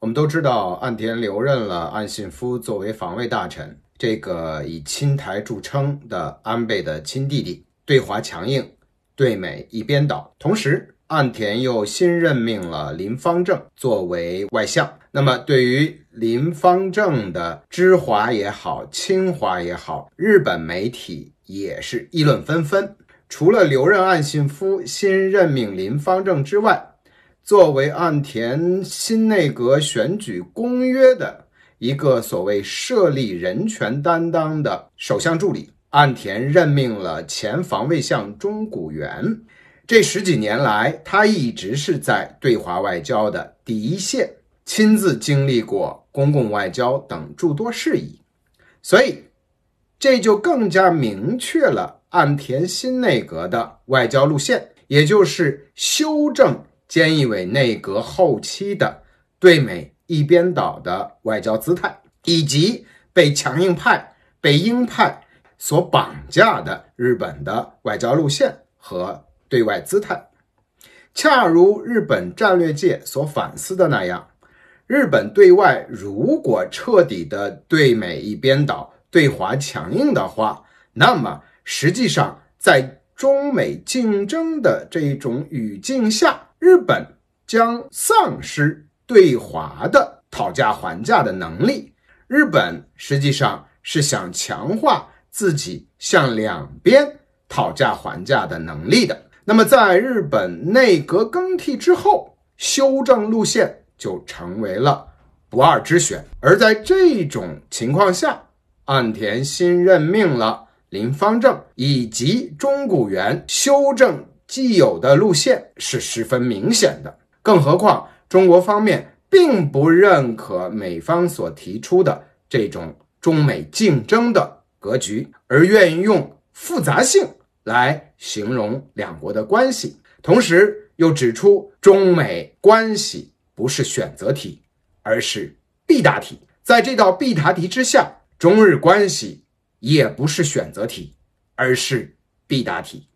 我们都知道，岸田留任了岸信夫作为防卫大臣。这个以亲台著称的安倍的亲弟弟，对华强硬，对美一边倒。同时，岸田又新任命了林方正作为外相。那么，对于林方正的知华也好，亲华也好，日本媒体也是议论纷纷。除了留任岸信夫，新任命林方正之外，作为岸田新内阁选举公约的一个所谓设立人权担当的首相助理，岸田任命了前防卫相中谷元。这十几年来，他一直是在对华外交的第一线，亲自经历过公共外交等诸多事宜，所以这就更加明确了岸田新内阁的外交路线，也就是修正。菅义伟内阁后期的对美一边倒的外交姿态，以及被强硬派、被鹰派所绑架的日本的外交路线和对外姿态，恰如日本战略界所反思的那样：，日本对外如果彻底的对美一边倒、对华强硬的话，那么实际上在中美竞争的这种语境下，日本将丧失对华的讨价还价的能力。日本实际上是想强化自己向两边讨价还价的能力的。那么，在日本内阁更替之后，修正路线就成为了不二之选。而在这种情况下，岸田新任命了林方正以及中谷元修正。既有的路线是十分明显的，更何况中国方面并不认可美方所提出的这种中美竞争的格局，而愿意用复杂性来形容两国的关系。同时，又指出中美关系不是选择题，而是必答题。在这道必答题之下，中日关系也不是选择题，而是必答题。